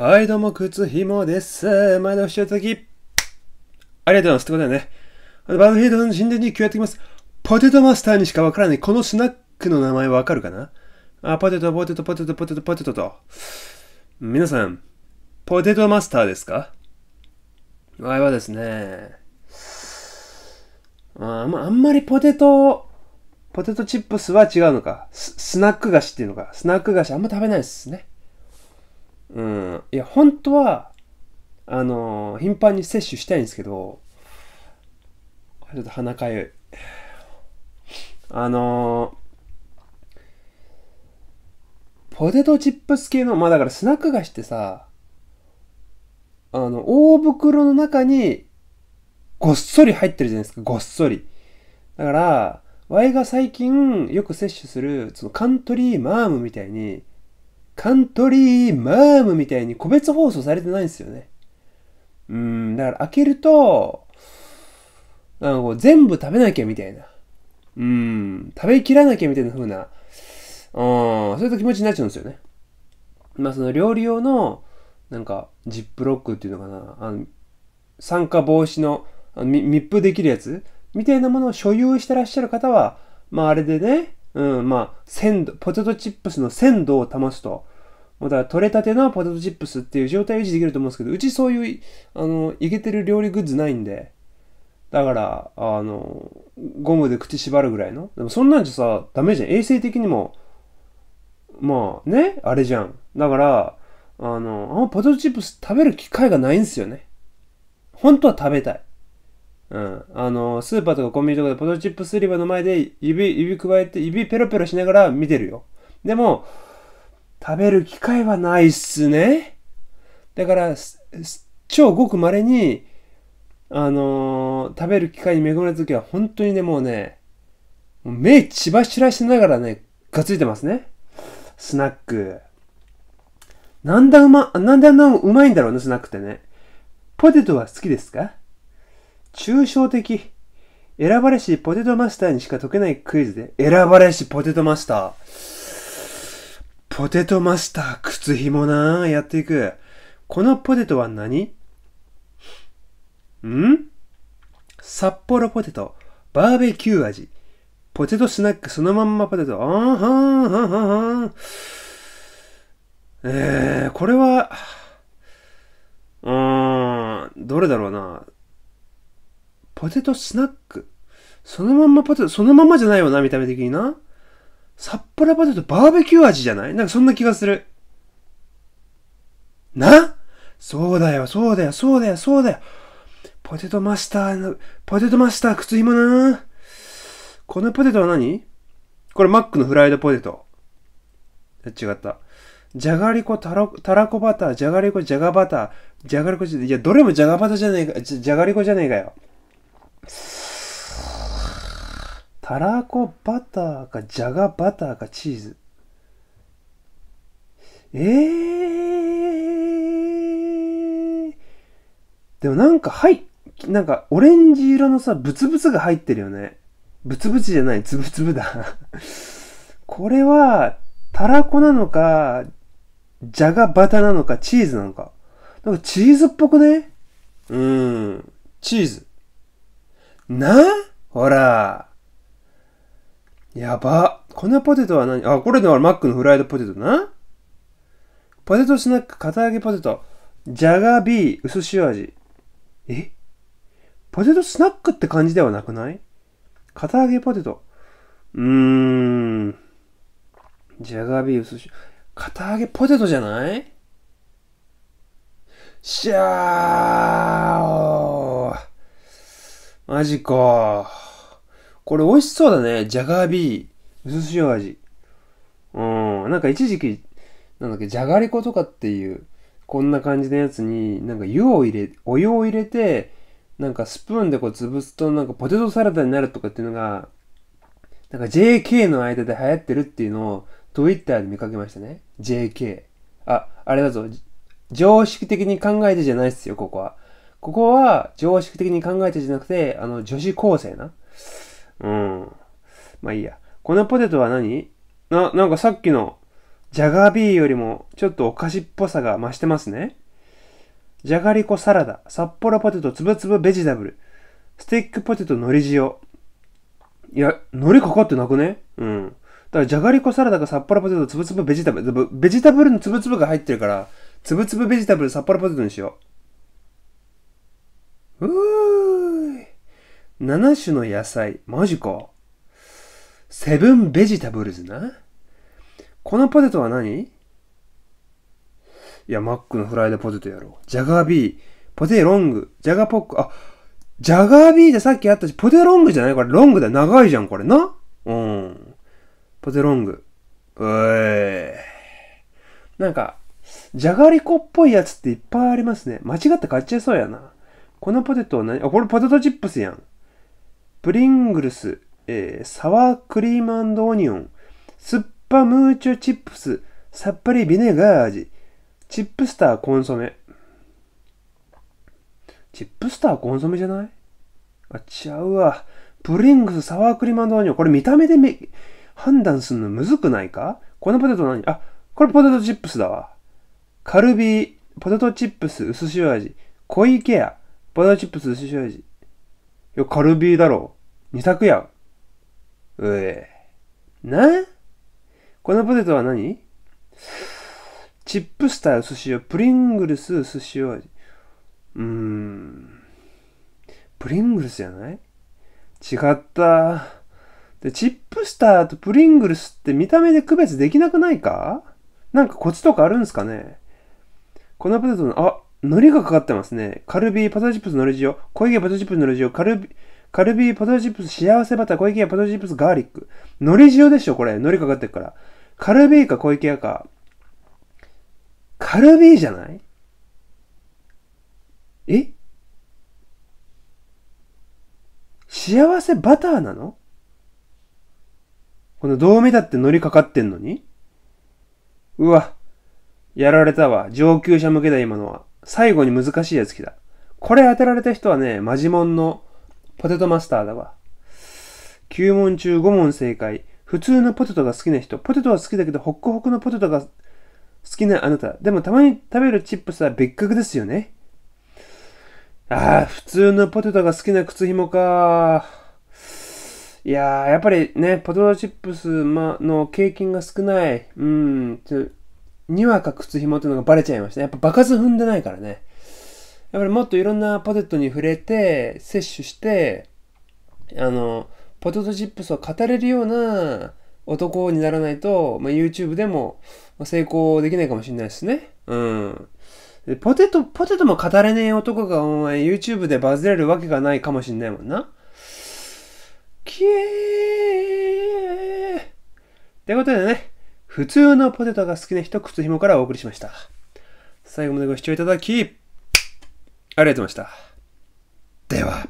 はい、どうも、靴ひもです。前倒おをいたき、ありがとうございます。ってことでね、バルフィードの神殿に今日やってきます。ポテトマスターにしかわからない。このスナックの名前わかるかなあ、ポテト、ポテト、ポテト、ポテト、ポテトと。皆さん、ポテトマスターですかあれはですね、あまあ、あんまりポテト、ポテトチップスは違うのか。スナック菓子っていうのか。スナック菓子あんま食べないですね。うん、いや、本当は、あのー、頻繁に摂取したいんですけど、ちょっと鼻かゆい。あのー、ポテトチップス系の、まあだからスナック菓子ってさ、あの、大袋の中に、ごっそり入ってるじゃないですか、ごっそり。だから、ワイが最近よく摂取する、そのカントリーマームみたいに、カントリーマームみたいに個別放送されてないんですよね。うん、だから開けると、なんかこう全部食べなきゃみたいな。うん、食べきらなきゃみたいな風な、うん、そういった気持ちになっちゃうんですよね。まあその料理用の、なんか、ジップロックっていうのかな、あの、酸化防止の密封できるやつみたいなものを所有してらっしゃる方は、まああれでね、うん、まあ鮮度、ポテトチップスの鮮度を保つとまら、取れたてのポテトチップスっていう状態を維持できると思うんですけど、うちそういう、あの、いけてる料理グッズないんで、だから、あの、ゴムで口縛るぐらいの。でもそんなんじゃさ、ダメじゃん。衛生的にも、まあね、あれじゃん。だから、あの、あポテトチップス食べる機会がないんですよね。本当は食べたい。うん。あの、スーパーとかコンビニとかでポテトチップス売り場の前で指、指加えて、指ペロペロしながら見てるよ。でも、食べる機会はないっすね。だから、超ごく稀に、あのー、食べる機会に恵まれた時は本当にね、もうね、目血ばしながらね、がついてますね。スナック。なんだうま、なんであんなうまいんだろうね、スナックってね。ポテトは好きですか抽象的。選ばれしポテトマスターにしか解けないクイズで、選ばれしポテトマスター。ポテトマスター、靴紐なやっていく。このポテトは何ん札幌ポテト、バーベキュー味、ポテトスナックそのまんまポテト。あんはんはんはんはん。えー、これは、うーん、どれだろうな。ポテトスナックそのまんまポテト、そのまんまじゃないよな、見た目的にな。札幌ポテトバーベキュー味じゃないなんかそんな気がする。なそうだよ、そうだよ、そうだよ、そうだよ。ポテトマスターの、ポテトマスター靴紐なこのポテトは何これマックのフライドポテト。違った。じゃがりこ、たらたらこバター、じゃがりこ、じゃがバター、じゃがりこ、いや、どれもじゃがバターじゃねえか、じゃがりこじゃねえかよ。たらこバターか、じゃがバターか、チーズ。えー。でもなんか、はい。なんか、オレンジ色のさ、ブツブツが入ってるよね。ブツブツじゃない、つぶつぶだ これは、たらこなのか、じゃがバターなのか、チーズなのか。なんかチーズっぽくねうん。チーズ。なほら。やば。このポテトは何あ、これのマックのフライドポテトな。ポテトスナック、片揚げポテト。ジャガビー、薄塩味。えポテトスナックって感じではなくない片揚げポテト。うーん。ジャガビー、薄塩。片揚げポテトじゃないシャーマジか。これ美味しそうだね。ジャガービー。薄塩味。うん。なんか一時期、なんだっけ、じゃがりことかっていう、こんな感じのやつに、なんか湯を入れ、お湯を入れて、なんかスプーンでこう潰すと、なんかポテトサラダになるとかっていうのが、なんか JK の間で流行ってるっていうのを Twitter で見かけましたね。JK。あ、あれだぞ。常識的に考えてじゃないっすよ、ここは。ここは常識的に考えてじゃなくて、あの、女子高生な。うん。まあいいや。このポテトは何な、なんかさっきのジャガービーよりもちょっとお菓子っぽさが増してますね。じゃがりこサラダ、札幌ポテトつぶつぶベジタブル、スティックポテトのり塩。いや、海苔かかってなくねうん。だからじゃがりこサラダが札幌ポテトつぶつぶベジタブル、ベジタブルのつぶつぶが入ってるから、つぶつぶベジタブル札幌ポテトにしよう。うー7種の野菜。マジか。セブンベジタブルズな。このポテトは何いや、マックのフライドポテトやろ。ジャガービー、ポテロング、ジャガポック、あ、ジャガービーでさっきあったし、ポテロングじゃないこれロングだよ。長いじゃん、これな。うん。ポテロング。うえなんか、じゃがりこっぽいやつっていっぱいありますね。間違って買っちゃいそうやな。このポテトは何あ、これポテトチップスやん。プリングルス、えー、サワークリームオニオン、酸っぱムーチョチップス、さっぱりビネガー味、チップスターコンソメ。チップスターコンソメじゃないあ、ちゃうわ。プリングスサワークリームオニオン。これ見た目で判断するのむずくないかこのポテト何あ、これポテトチップスだわ。カルビー、ポテトチップス薄塩味。濃いケア、ポテトチップス薄塩味。いや、カルビーだろ。二択やん。うえ。なこのポテトは何チップスター寿司をプリングルス寿司を。味。うーん。プリングルスじゃない違った。で、チップスターとプリングルスって見た目で区別できなくないかなんかコツとかあるんすかねこのポテトの、あ、海苔がかかってますね。カルビーポテトチップスのり塩、小池ポテトチップスのり塩、カルビー、カルビーポテトチップス幸せバター小池屋ポテトチップスガーリック。海苔塩でしょ、これ。海苔かかってるから。カルビーか小池屋か。カルビーじゃないえ幸せバターなのこの銅メダって海苔かかってんのにうわ。やられたわ。上級者向けだ、今のは。最後に難しいやつ来た。これ当てられた人はね、マジモンのポテトマスターだわ。9問中5問正解。普通のポテトが好きな人。ポテトは好きだけど、ホックホクのポテトが好きなあなた。でもたまに食べるチップスは別格ですよね。ああ、普通のポテトが好きな靴紐か。いやー、やっぱりね、ポテトチップスの経験が少ない。うん、にわか靴紐っていうのがバレちゃいました。やっぱ場数踏んでないからね。やっぱりもっといろんなポテトに触れて、摂取して、あの、ポテトチップスを語れるような男にならないと、まあ、YouTube でも成功できないかもしれないですね。うん。ポテト、ポテトも語れねえ男がお前 YouTube でバズれるわけがないかもしんないもんな。きえーってことでね、普通のポテトが好きな人、靴紐からお送りしました。最後までご視聴いただき、ありがとうございました。では。